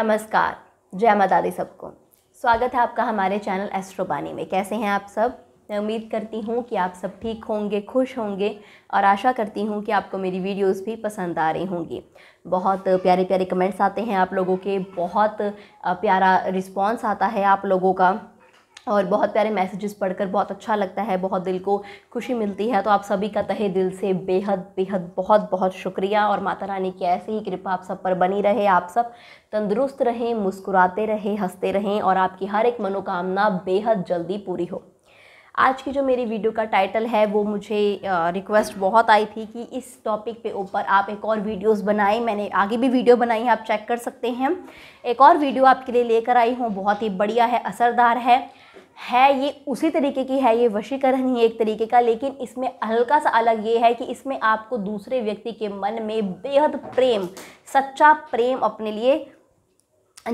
नमस्कार जय माता दी सबको स्वागत है आपका हमारे चैनल एस्ट्रोबानी में कैसे हैं आप सब मैं उम्मीद करती हूँ कि आप सब ठीक होंगे खुश होंगे और आशा करती हूँ कि आपको मेरी वीडियोस भी पसंद आ रही होंगी बहुत प्यारे प्यारे कमेंट्स आते हैं आप लोगों के बहुत प्यारा रिस्पॉन्स आता है आप लोगों का और बहुत प्यारे मैसेजेस पढ़कर बहुत अच्छा लगता है बहुत दिल को खुशी मिलती है तो आप सभी का तहे दिल से बेहद बेहद बहुत बहुत शुक्रिया और माता रानी की ऐसी ही कृपा आप सब पर बनी रहे आप सब तंदुरुस्त रहें मुस्कुराते रहें हंसते रहें और आपकी हर एक मनोकामना बेहद जल्दी पूरी हो आज की जो मेरी वीडियो का टाइटल है वो मुझे रिक्वेस्ट बहुत आई थी कि इस टॉपिक पे ऊपर आप एक और वीडियोस बनाएं मैंने आगे भी वीडियो बनाई है आप चेक कर सकते हैं एक और वीडियो आपके लिए लेकर आई हूँ बहुत ही बढ़िया है असरदार है है ये उसी तरीके की है ये वशीकरण ही एक तरीके का लेकिन इसमें हल्का सा अलग ये है कि इसमें आपको दूसरे व्यक्ति के मन में बेहद प्रेम सच्चा प्रेम अपने लिए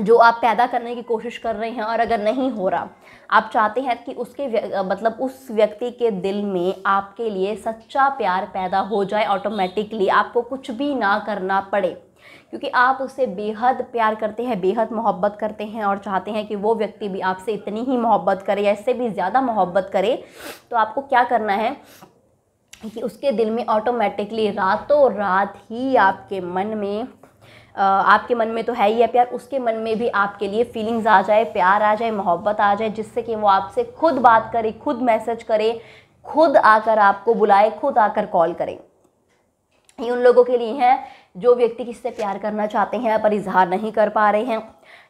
जो आप पैदा करने की कोशिश कर रहे हैं और अगर नहीं हो रहा आप चाहते हैं कि उसके मतलब उस व्यक्ति के दिल में आपके लिए सच्चा प्यार पैदा हो जाए ऑटोमेटिकली आपको कुछ भी ना करना पड़े क्योंकि आप उससे बेहद प्यार करते हैं बेहद मोहब्बत करते हैं और चाहते हैं कि वो व्यक्ति भी आपसे इतनी ही मोहब्बत करे या इससे भी ज़्यादा मोहब्बत करे तो आपको क्या करना है कि उसके दिल में ऑटोमेटिकली रातों रात ही आपके मन में आपके मन में तो है ही है प्यार उसके मन में भी आपके लिए फीलिंग्स आ जाए प्यार आ जाए मोहब्बत आ जाए जिससे कि वो आपसे खुद बात करे खुद मैसेज करे खुद आकर आपको बुलाए खुद आकर कॉल करें ये उन लोगों के लिए हैं जो व्यक्ति किससे प्यार करना चाहते हैं पर इजहार नहीं कर पा रहे हैं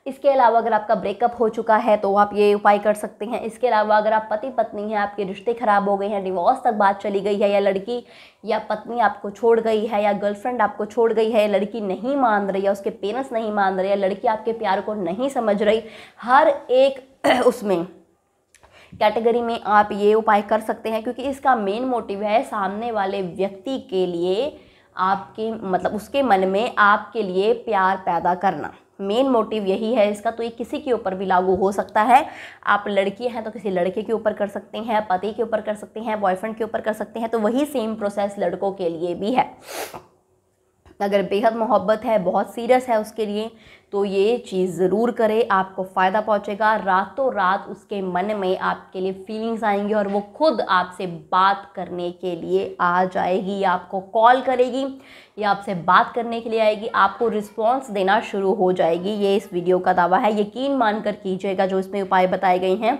इसके अलावा अगर आपका ब्रेकअप हो चुका है तो आप ये उपाय कर सकते हैं इसके अलावा अगर आप पति पत्नी हैं आपके रिश्ते ख़राब हो गए हैं डिवोर्स तक बात चली गई है या लड़की या पत्नी आपको छोड़ गई है या गर्लफ्रेंड आपको छोड़ गई है लड़की नहीं मान रही या उसके पेरेंट्स नहीं मान रहे या लड़की आपके प्यार को नहीं समझ रही हर एक उसमें कैटेगरी में आप ये उपाय कर सकते हैं क्योंकि इसका मेन मोटिव है सामने वाले व्यक्ति के लिए आपके मतलब उसके मन में आपके लिए प्यार पैदा करना मेन मोटिव यही है इसका तो ये किसी के ऊपर भी लागू हो सकता है आप लड़की हैं तो किसी लड़के के ऊपर कर सकते हैं पति के ऊपर कर सकते हैं बॉयफ्रेंड के ऊपर कर सकते हैं तो वही सेम प्रोसेस लड़कों के लिए भी है अगर बेहद मोहब्बत है बहुत सीरियस है उसके लिए तो ये चीज़ ज़रूर करें आपको फ़ायदा पहुँचेगा रातों रात उसके मन में आपके लिए फीलिंग्स आएंगी और वो खुद आपसे बात करने के लिए आ जाएगी या आपको कॉल करेगी या आपसे बात करने के लिए आएगी आपको रिस्पॉन्स देना शुरू हो जाएगी ये इस वीडियो का दावा है यकीन मानकर कीजिएगा जो इसमें उपाय बताए गए हैं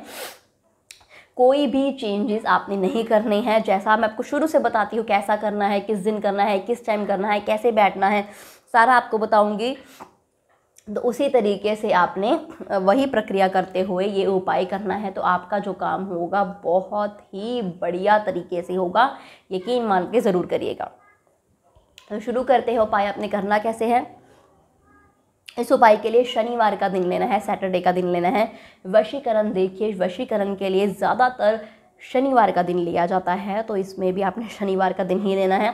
कोई भी चेंजेस आपने नहीं करने हैं जैसा मैं आपको शुरू से बताती हूँ कैसा करना है किस दिन करना है किस टाइम करना है कैसे बैठना है सारा आपको बताऊँगी तो उसी तरीके से आपने वही प्रक्रिया करते हुए ये उपाय करना है तो आपका जो काम होगा बहुत ही बढ़िया तरीके से होगा यकीन मान के ज़रूर करिएगा तो शुरू करते हैं उपाय आपने करना कैसे है इस उपाय के लिए शनिवार का दिन लेना है सैटरडे का दिन लेना है वशीकरण देखिए वशीकरण के लिए ज़्यादातर शनिवार का दिन लिया जाता है तो इसमें भी आपने शनिवार का दिन ही लेना है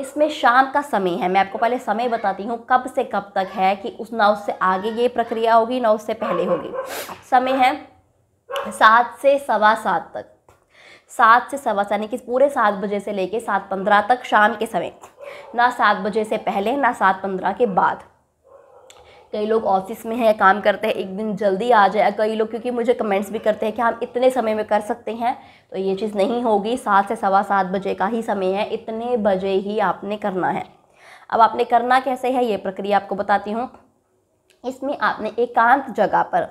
इसमें शाम का समय है मैं आपको पहले समय बताती हूँ कब से कब तक है कि उस ना उससे आगे ये प्रक्रिया होगी ना उससे पहले होगी समय है सात से सवा सात तक सात से सवा यानी कि पूरे सात बजे से लेके सात पंद्रह तक शाम के समय ना सात बजे से पहले ना सात पंद्रह के बाद कई लोग ऑफिस में हैं काम करते हैं एक दिन जल्दी आ जाए कई लोग क्योंकि मुझे कमेंट्स भी करते हैं कि हम इतने समय में कर सकते हैं तो ये चीज़ नहीं होगी सात से सवा सात बजे का ही समय है इतने बजे ही आपने करना है अब आपने करना कैसे है ये प्रक्रिया आपको बताती हूँ इसमें आपने एकांत जगह पर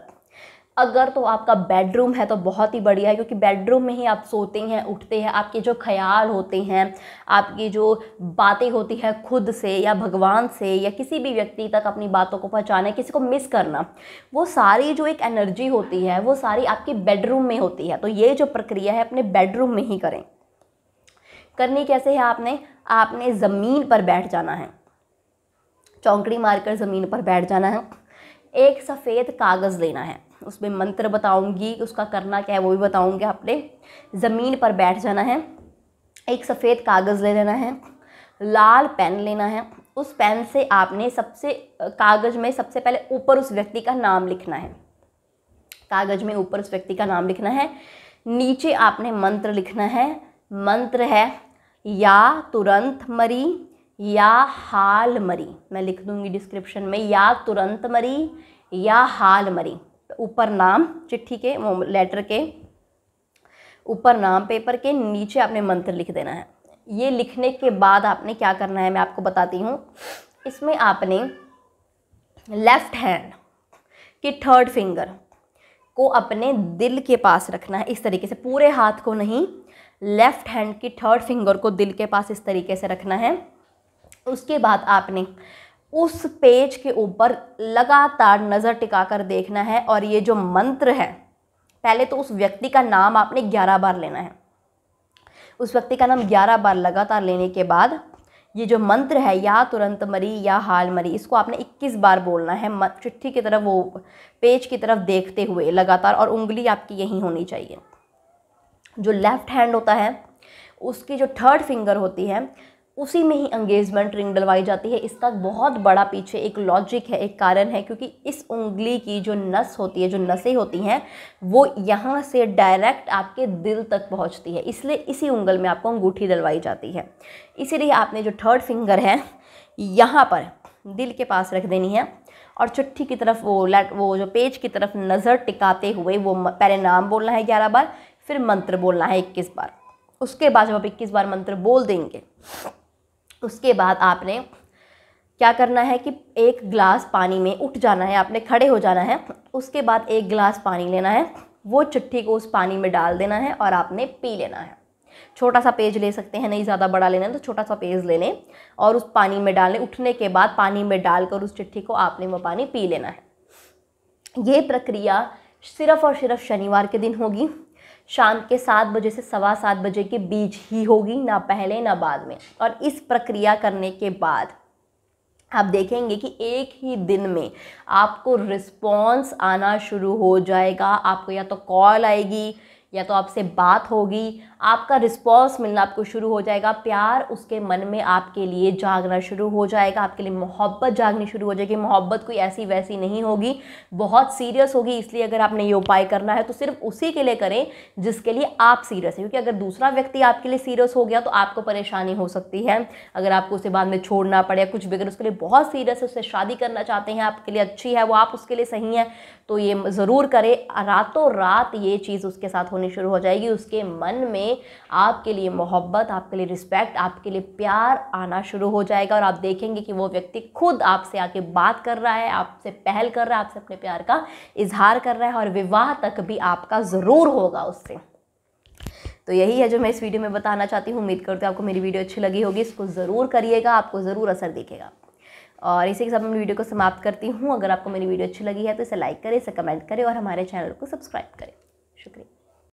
अगर तो आपका बेडरूम है तो बहुत ही बढ़िया है क्योंकि बेडरूम में ही आप सोते हैं उठते हैं आपके जो ख्याल होते हैं आपकी जो बातें होती है खुद से या भगवान से या किसी भी व्यक्ति तक अपनी बातों को पहुँचाना किसी को मिस करना वो सारी जो एक एनर्जी होती है वो सारी आपकी बेडरूम में होती है तो ये जो प्रक्रिया है अपने बेडरूम में ही करें करनी कैसे है आपने आपने ज़मीन पर बैठ जाना है चौंकड़ी मारकर ज़मीन पर बैठ जाना है एक सफ़ेद कागज़ लेना है उसमें मंत्र बताऊंगी उसका करना क्या है वो भी बताऊंगी आपने ज़मीन पर बैठ जाना है एक सफ़ेद कागज़ ले लेना है लाल पेन लेना है उस पेन से आपने सबसे कागज़ में सबसे पहले ऊपर उस व्यक्ति का नाम लिखना है कागज़ में ऊपर उस व्यक्ति का नाम लिखना है नीचे आपने मंत्र लिखना है मंत्र है या तुरंत मरी या हाल मरी मैं लिख दूंगी डिस्क्रिप्शन में या तुरंत मरी या हाल मरी ऊपर नाम चिट्ठी के लेटर के ऊपर नाम पेपर के नीचे आपने मंत्र लिख देना है ये लिखने के बाद आपने क्या करना है मैं आपको बताती हूँ इसमें आपने लेफ़्ट हैंड के थर्ड फिंगर को अपने दिल के पास रखना है इस तरीके से पूरे हाथ को नहीं लेफ़्ट हैंड की थर्ड फिंगर को दिल के पास इस तरीके से रखना है उसके बाद आपने उस पेज के ऊपर लगातार नज़र टिका कर देखना है और ये जो मंत्र है पहले तो उस व्यक्ति का नाम आपने ग्यारह बार लेना है उस व्यक्ति का नाम ग्यारह बार लगातार लेने के बाद ये जो मंत्र है या तुरंत मरी या हाल मरी इसको आपने 21 बार बोलना है चिट्ठी की तरफ वो पेज की तरफ देखते हुए लगातार और उंगली आपकी यहीं होनी चाहिए जो लेफ़्ट हैंड होता है उसकी जो थर्ड फिंगर होती है उसी में ही एंगेजमेंट रिंग डलवाई जाती है इसका बहुत बड़ा पीछे एक लॉजिक है एक कारण है क्योंकि इस उंगली की जो नस होती है जो नसें होती हैं वो यहाँ से डायरेक्ट आपके दिल तक पहुँचती है इसलिए इसी उंगल में आपको अंगूठी डलवाई जाती है इसीलिए आपने जो थर्ड फिंगर है यहाँ पर दिल के पास रख देनी है और चिट्ठी की तरफ वो लैट वो जो पेज की तरफ नज़र टिकाते हुए वो पहले नाम बोलना है ग्यारह बार फिर मंत्र बोलना है इक्कीस बार उसके बाद जब आप इक्कीस बार मंत्र बोल देंगे उसके बाद आपने क्या करना है कि एक गिलास पानी में उठ जाना है आपने खड़े हो जाना है उसके बाद एक गिलास पानी लेना है वो चिट्ठी को उस पानी में डाल देना है और आपने पी लेना है छोटा सा पेज ले सकते हैं नहीं ज़्यादा बड़ा लेना है तो छोटा सा पेज ले लें और उस पानी में डालें उठने के बाद पानी में डालकर उस चिट्ठी को आपने वो पानी पी लेना है ये प्रक्रिया सिर्फ और सिर्फ शनिवार के दिन होगी शाम के सात बजे से सवा सात बजे के बीच ही होगी ना पहले ना बाद में और इस प्रक्रिया करने के बाद आप देखेंगे कि एक ही दिन में आपको रिस्पॉन्स आना शुरू हो जाएगा आपको या तो कॉल आएगी या तो आपसे बात होगी आपका रिस्पॉन्स मिलना आपको शुरू हो जाएगा प्यार उसके मन में आपके लिए जागना शुरू हो जाएगा आपके लिए मोहब्बत जागनी शुरू हो जाएगी मोहब्बत कोई ऐसी वैसी नहीं होगी बहुत सीरियस होगी इसलिए अगर आपने ये उपाय करना है तो सिर्फ उसी के लिए करें जिसके लिए आप सीरियस हैं क्योंकि अगर दूसरा व्यक्ति आपके लिए सीरियस हो गया तो आपको परेशानी हो सकती है अगर आपको उसे बाद में छोड़ना पड़े या कुछ बगैर उसके लिए बहुत सीरियस है उससे शादी करना चाहते हैं आपके लिए अच्छी है वो आप उसके लिए सही है तो ये ज़रूर करें रातों रात ये चीज़ उसके साथ होने होनी शुरू हो जाएगी उसके मन में आपके लिए मोहब्बत आपके लिए रिस्पेक्ट आपके लिए प्यार आना शुरू हो जाएगा और आप देखेंगे कि वो व्यक्ति खुद आपसे आके बात कर रहा है आपसे पहल कर रहा है आपसे अपने प्यार का इजहार कर रहा है और विवाह तक भी आपका ज़रूर होगा उससे तो यही है जो मैं इस वीडियो में बताना चाहती हूँ उम्मीद करती हूँ आपको मेरी वीडियो अच्छी लगी होगी इसको ज़रूर करिएगा आपको ज़रूर असर दिखेगा और इसी के साथ मैं वीडियो को समाप्त करती हूँ अगर आपको मेरी वीडियो अच्छी लगी है तो इसे लाइक करें इसे कमेंट करें और हमारे चैनल को सब्सक्राइब करें शुक्रिया